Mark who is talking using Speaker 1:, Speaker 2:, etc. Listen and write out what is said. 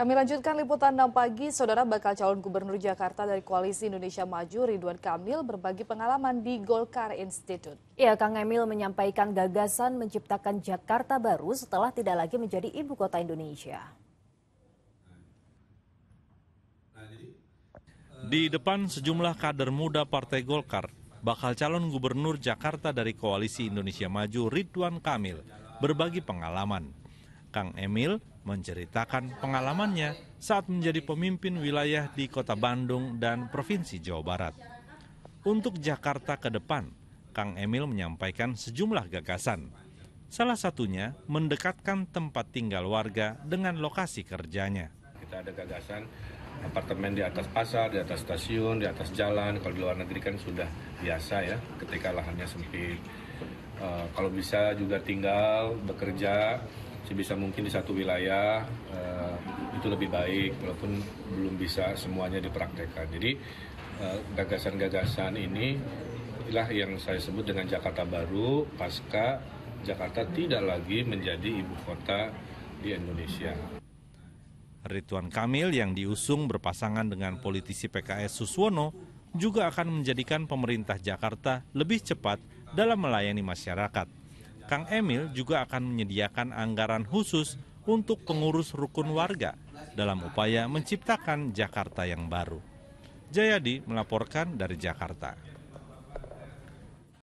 Speaker 1: Kami lanjutkan liputan 6 pagi, Saudara bakal calon gubernur Jakarta dari Koalisi Indonesia Maju Ridwan Kamil berbagi pengalaman di Golkar Institute. Ya, Kang Emil menyampaikan gagasan menciptakan Jakarta baru setelah tidak lagi menjadi ibu kota Indonesia.
Speaker 2: Di depan sejumlah kader muda Partai Golkar, bakal calon gubernur Jakarta dari Koalisi Indonesia Maju Ridwan Kamil berbagi pengalaman Kang Emil menceritakan pengalamannya saat menjadi pemimpin wilayah di Kota Bandung dan Provinsi Jawa Barat. Untuk Jakarta ke depan, Kang Emil menyampaikan sejumlah gagasan. Salah satunya mendekatkan tempat tinggal warga dengan lokasi kerjanya.
Speaker 3: Kita ada gagasan apartemen di atas pasar, di atas stasiun, di atas jalan. Kalau di luar negeri kan sudah biasa ya, ketika lahannya sempit. E, kalau bisa juga tinggal, bekerja, sebisa mungkin di satu wilayah uh, itu lebih baik walaupun belum bisa semuanya dipraktekkan. Jadi eh, gagasan-gagasan uh, ini inilah yang saya sebut dengan Jakarta baru pasca Jakarta tidak lagi menjadi ibu kota di Indonesia.
Speaker 2: Rituan Kamil yang diusung berpasangan dengan politisi PKS Suswono juga akan menjadikan pemerintah Jakarta lebih cepat dalam melayani masyarakat. Kang Emil juga akan menyediakan anggaran khusus untuk pengurus rukun warga dalam upaya menciptakan Jakarta yang baru. Jayadi melaporkan dari Jakarta.